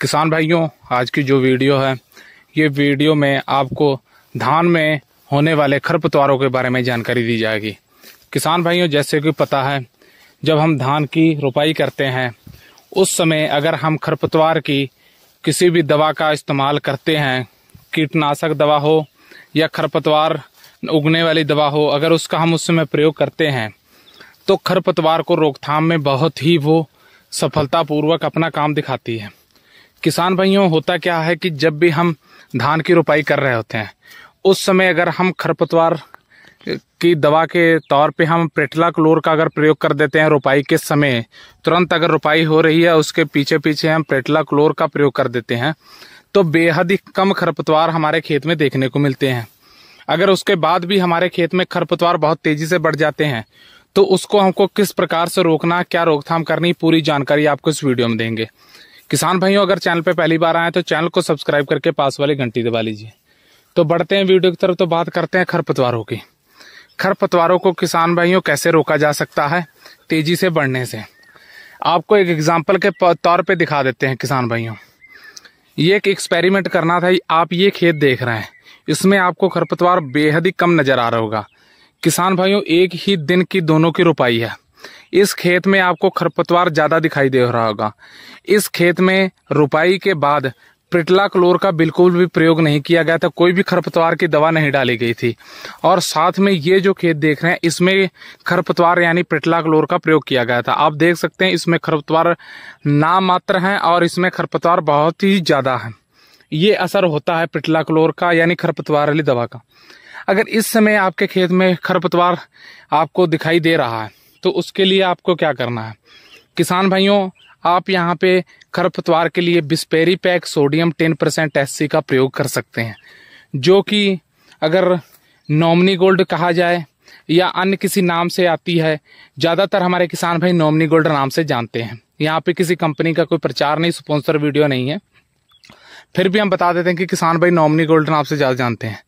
किसान भाइयों आज की जो वीडियो है ये वीडियो में आपको धान में होने वाले खरपतवारों के बारे में जानकारी दी जाएगी किसान भाइयों जैसे कि पता है जब हम धान की रोपाई करते हैं उस समय अगर हम खरपतवार की किसी भी दवा का इस्तेमाल करते हैं कीटनाशक दवा हो या खरपतवार उगने वाली दवा हो अगर उसका हम उस समय प्रयोग करते हैं तो खरपतवार को रोकथाम में बहुत ही वो सफलतापूर्वक अपना काम दिखाती है किसान भाइयों होता क्या है कि जब भी हम धान की रोपाई कर रहे होते हैं उस समय अगर हम खरपतवार की दवा के तौर पे हम पेटला क्लोर का अगर प्रयोग कर देते हैं रोपाई के समय तुरंत अगर रोपाई हो रही है उसके पीछे पीछे हम पेटला क्लोर का प्रयोग कर देते हैं तो बेहद ही कम खरपतवार हमारे खेत में देखने को मिलते हैं अगर उसके बाद भी हमारे खेत में खरपतवार बहुत तेजी से बढ़ जाते हैं तो उसको हमको किस प्रकार से रोकना क्या रोकथाम करनी पूरी जानकारी आपको इस वीडियो में देंगे किसान भाइयों अगर चैनल पर पहली बार आए तो चैनल को सब्सक्राइब करके पास वाली घंटी दबा लीजिए तो बढ़ते हैं वीडियो की तरफ तो बात करते हैं खरपतवारों की खरपतवारों को किसान भाइयों कैसे रोका जा सकता है तेजी से बढ़ने से आपको एक एग्जाम्पल के तौर पर दिखा देते हैं किसान भाइयों ये एक एक्सपेरिमेंट करना था आप ये खेत देख रहे हैं इसमें आपको खरपतवार बेहद ही कम नज़र आ रहा होगा किसान भाइयों एक ही दिन की दोनों की रुपाई है इस खेत में आपको खरपतवार ज़्यादा दिखाई दे रहा होगा इस खेत में रुपाई के बाद प्रिटला क्लोर का बिल्कुल भी प्रयोग नहीं किया गया था कोई भी खरपतवार की दवा नहीं डाली गई थी और साथ में ये जो खेत देख रहे हैं इसमें खरपतवार यानी प्रिटला क्लोर का प्रयोग किया गया था आप देख सकते हैं इसमें खरपतवार ना मात्र हैं और इसमें खरपतवार बहुत ही ज़्यादा है ये असर होता है प्रिटला क्लोर का यानी खरपतवार वाली दवा का अगर इस समय आपके खेत में खरपतवार आपको दिखाई दे रहा है तो उसके लिए आपको क्या करना है किसान भाइयों आप यहाँ पे खरपतवार के लिए bispyribac sodium ten percent S का प्रयोग कर सकते हैं जो कि अगर नॉमनी गोल्ड कहा जाए या अन्य किसी नाम से आती है ज़्यादातर हमारे किसान भाई नॉमनी गोल्ड नाम से जानते हैं यहाँ पे किसी कंपनी का कोई प्रचार नहीं स्पॉन्सर वीडियो नहीं है फिर भी हम बता देते हैं कि किसान भाई नॉमनी गोल्ड नाम से ज़्यादा जानते हैं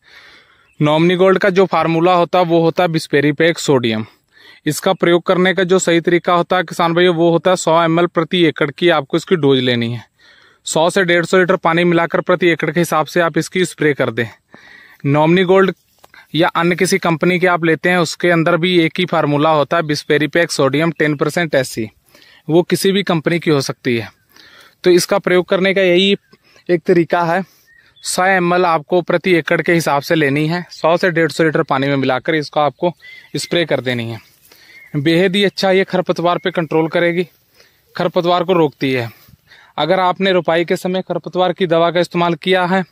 नॉमनी गोल्ड का जो फार्मूला होता है वो होता है बिस्पेरी पैक सोडियम इसका प्रयोग करने का जो सही तरीका होता है किसान भाई वो होता है सौ एम प्रति एकड़ की आपको इसकी डोज लेनी है सौ से डेढ़ सौ लीटर पानी मिलाकर प्रति एकड़ के हिसाब से आप इसकी स्प्रे कर दें नॉमनी गोल्ड या अन्य किसी कंपनी के आप लेते हैं उसके अंदर भी एक ही फार्मूला होता है bispyribac sodium ten percent S वो किसी भी कंपनी की हो सकती है तो इसका प्रयोग करने का यही एक तरीका है सौ एम आपको प्रति एकड़ के हिसाब से लेनी है सौ से डेढ़ सौ लीटर पानी में मिलाकर इसको आपको स्प्रे कर देनी है बेहद ही अच्छा ये खरपतवार पे कंट्रोल करेगी खरपतवार को रोकती है अगर आपने रोपाई के समय खरपतवार की दवा का इस्तेमाल किया है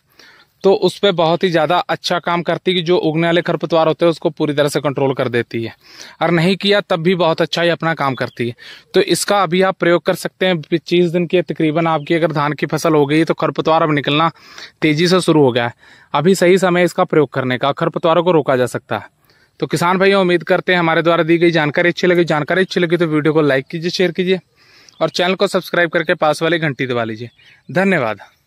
तो उस पर बहुत ही ज़्यादा अच्छा काम करती है जो उगने वाले खरपतवार होते हैं उसको पूरी तरह से कंट्रोल कर देती है और नहीं किया तब भी बहुत अच्छा ही अपना काम करती है तो इसका अभी आप प्रयोग कर सकते हैं पच्चीस दिन की तकरीबन आपकी अगर धान की फसल हो गई तो खरपतवार अब निकलना तेज़ी से शुरू हो गया है अभी सही समय इसका प्रयोग करने का खरपतवारों को रोका जा सकता है तो किसान भाइयों उम्मीद करते हैं हमारे द्वारा दी गई जानकारी अच्छी लगी जानकारी अच्छी लगी तो वीडियो को लाइक कीजिए शेयर कीजिए और चैनल को सब्सक्राइब करके पास वाली घंटी दबा लीजिए धन्यवाद